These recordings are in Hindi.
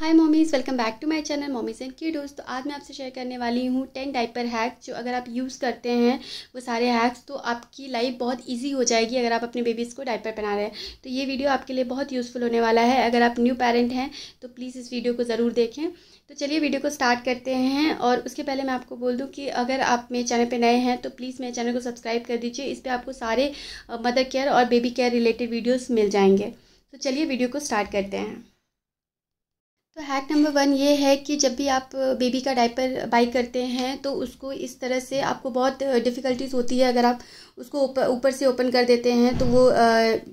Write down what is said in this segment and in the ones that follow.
hi mommies welcome back to my channel mommies and की डोज तो आज मैं आपसे शेयर करने वाली हूँ टेन डाइपर हैक जो अगर आप यूज़ करते हैं वो सारे हैक्स तो आपकी लाइफ बहुत इजी हो जाएगी अगर आप अपने बेबीज़ को डाइपर पहना रहे हैं तो ये वीडियो आपके लिए बहुत यूज़फुल होने वाला है अगर आप न्यू पेरेंट हैं तो प्लीज़ इस वीडियो को ज़रूर देखें तो चलिए वीडियो को स्टार्ट करते हैं और उसके पहले मैं आपको बोल दूँ कि अगर आप मेरे चैनल पर नए हैं तो प्लीज़ मेरे चैनल को सब्सक्राइब कर दीजिए इस पर आपको सारे मदर केयर और बेबी केयर रिलेटेड वीडियोज़ मिल जाएंगे तो चलिए वीडियो को स्टार्ट करते हैं तो हैक नंबर वन ये है कि जब भी आप बेबी का डायपर बाई करते हैं तो उसको इस तरह से आपको बहुत डिफ़िकल्टीज़ होती है अगर आप उसको ऊपर से ओपन कर देते हैं तो वो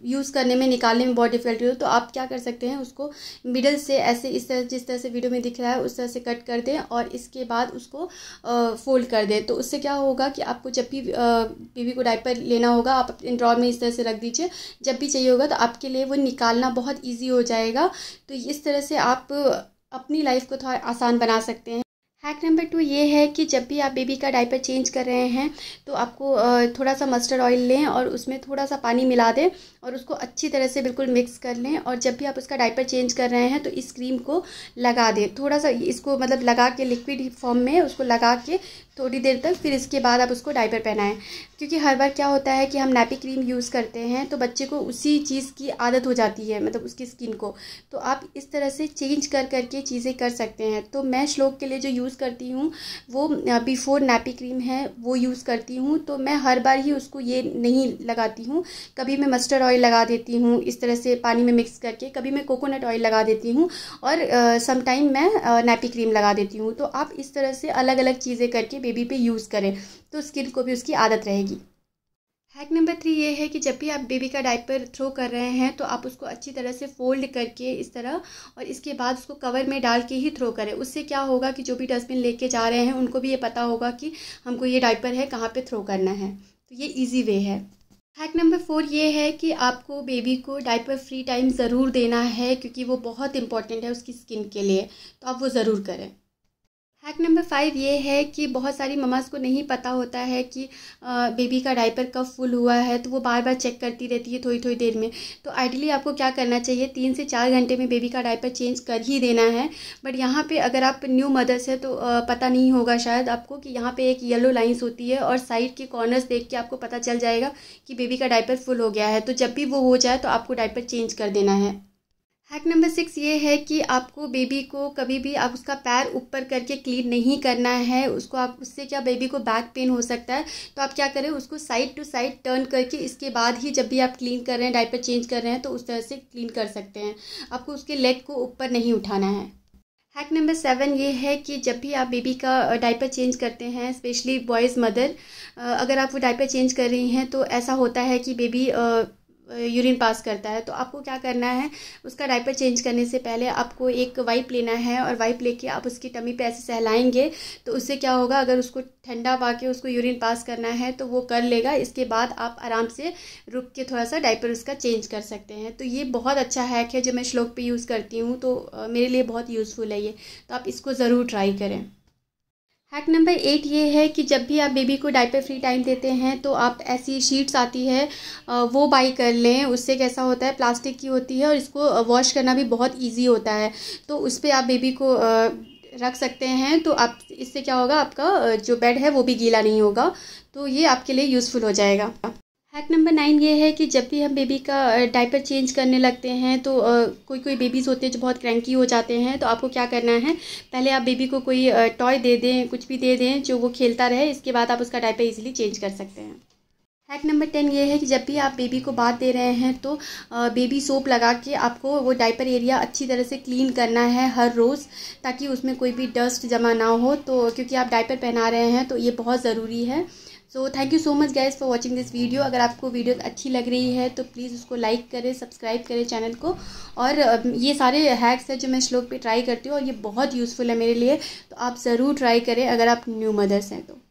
यूज़ करने में निकालने में बहुत डिफ़िकल्टी हो तो आप क्या कर सकते हैं उसको मिडल से ऐसे इस तरह जिस तरह से वीडियो में दिख रहा है उस तरह से कट कर दें और इसके बाद उसको फोल्ड कर दें तो उससे क्या होगा कि आपको जब भी बेबी को डायपर लेना होगा आप अपने ड्रॉर में इस तरह से रख दीजिए जब भी चाहिए होगा तो आपके लिए वो निकालना बहुत ईजी हो जाएगा तो इस तरह से आप अपनी लाइफ को थोड़ा आसान बना सकते हैं हैक नंबर टू ये है कि जब भी आप बेबी का डायपर चेंज कर रहे हैं तो आपको थोड़ा सा मस्टर्ड ऑयल लें और उसमें थोड़ा सा पानी मिला दें और उसको अच्छी तरह से बिल्कुल मिक्स कर लें और जब भी आप उसका डायपर चेंज कर रहे हैं तो इस क्रीम को लगा दें थोड़ा सा इसको मतलब लगा के लिक्विड फॉर्म में उसको लगा के थोड़ी देर तक फिर इसके बाद आप उसको डायपर पहनाएं क्योंकि हर बार क्या होता है कि हम नैपी क्रीम यूज़ करते हैं तो बच्चे को उसी चीज़ की आदत हो जाती है मतलब उसकी स्किन को तो आप इस तरह से चेंज कर करके चीज़ें कर सकते हैं तो मैं श्लोक के लिए जो यूज़ यूज़ करती हूँ वो बिफ़ोर नैपी क्रीम है वो यूज़ करती हूँ तो मैं हर बार ही उसको ये नहीं लगाती हूँ कभी मैं मस्टर्ड ऑयल लगा देती हूँ इस तरह से पानी में मिक्स करके कभी मैं कोकोनट ऑयल लगा देती हूँ और समटाइम मैं नैपी क्रीम लगा देती हूँ तो आप इस तरह से अलग अलग चीज़ें करके बेबी पे यूज़ करें तो स्किन को भी उसकी आदत रहेगी हैक नंबर थ्री ये है कि जब भी आप बेबी का डायपर थ्रो कर रहे हैं तो आप उसको अच्छी तरह से फोल्ड करके इस तरह और इसके बाद उसको कवर में डाल के ही थ्रो करें उससे क्या होगा कि जो भी डस्टबिन लेके जा रहे हैं उनको भी ये पता होगा कि हमको ये डायपर है कहाँ पे थ्रो करना है तो ये ईजी वे है हैक नंबर फोर ये है कि आपको बेबी को डायपर फ्री टाइम ज़रूर देना है क्योंकि वो बहुत इंपॉर्टेंट है उसकी स्किन के लिए तो आप वो ज़रूर करें हैक नंबर फाइव ये है कि बहुत सारी ममाज़ को नहीं पता होता है कि बेबी का डायपर कब फुल हुआ है तो वो बार बार चेक करती रहती है थोड़ी थोड़ी देर में तो आइडियली आपको क्या करना चाहिए तीन से चार घंटे में बेबी का डाइपर चेंज कर ही देना है बट यहाँ पे अगर आप न्यू मदर्स है तो पता नहीं होगा शायद आपको कि यहाँ पर एक येलो लाइन्स होती है और साइड के कॉर्नर्स देख के आपको पता चल जाएगा कि बेबी का डायपर फुल हो गया है तो जब भी वो हो जाए तो आपको डायपर चेंज कर देना है हैक नंबर सिक्स ये है कि आपको बेबी को कभी भी आप उसका पैर ऊपर करके क्लीन नहीं करना है उसको आप उससे क्या बेबी को बैक पेन हो सकता है तो आप क्या करें उसको साइड टू साइड टर्न करके इसके बाद ही जब भी आप क्लीन कर रहे हैं डाइपर चेंज कर रहे हैं तो उस तरह से क्लीन कर सकते हैं आपको उसके लेग को ऊपर नहीं उठाना है हैक नंबर सेवन ये है कि जब भी आप बेबी का डायपर चेंज करते हैं स्पेशली बॉयज़ मदर अगर आप वो डायपर चेंज कर रही हैं तो ऐसा होता है कि बेबी यूरिन पास करता है तो आपको क्या करना है उसका डायपर चेंज करने से पहले आपको एक वाइप लेना है और वाइप लेके आप उसकी टमी पे ऐसे सहलाएंगे तो उससे क्या होगा अगर उसको ठंडा पा के उसको यूरिन पास करना है तो वो कर लेगा इसके बाद आप आराम से रुक के थोड़ा सा डाइपर उसका चेंज कर सकते हैं तो ये बहुत अच्छा हैक है जो मैं श्लोक पर यूज़ करती हूँ तो मेरे लिए बहुत यूज़फुल है ये तो आप इसको ज़रूर ट्राई करें हैक नंबर एट ये है कि जब भी आप बेबी को डायपर फ्री टाइम देते हैं तो आप ऐसी शीट्स आती है वो बाई कर लें उससे कैसा होता है प्लास्टिक की होती है और इसको वॉश करना भी बहुत ईजी होता है तो उस पर आप बेबी को रख सकते हैं तो आप इससे क्या होगा आपका जो बेड है वो भी गीला नहीं होगा तो ये आपके लिए यूज़फुल हो जाएगा हैक नंबर नाइन ये है कि जब भी हम बेबी का डायपर चेंज करने लगते हैं तो कोई कोई बेबीज़ होते हैं जो बहुत क्रैंकी हो जाते हैं तो आपको क्या करना है पहले आप बेबी को कोई टॉय दे दें कुछ भी दे दें जो वो खेलता रहे इसके बाद आप उसका डायपर इजीली चेंज कर सकते हैं हैक नंबर टेन ये है कि जब भी आप बेबी को बात दे रहे हैं तो बेबी सोप लगा के आपको वो डाइपर एरिया अच्छी तरह से क्लीन करना है हर रोज़ ताकि उसमें कोई भी डस्ट जमा ना हो तो क्योंकि आप डाइपर पहना रहे हैं तो ये बहुत ज़रूरी है so thank you so much guys for watching this video अगर आपको वीडियो अच्छी लग रही है तो प्लीज़ उसको लाइक करें सब्सक्राइब करें चैनल को और ये सारे हैक्स हैं जो मैं श्लोक पे ट्राई करती हूँ और ये बहुत यूज़फुल है मेरे लिए तो आप ज़रूर ट्राई करें अगर आप न्यू मदर्स हैं तो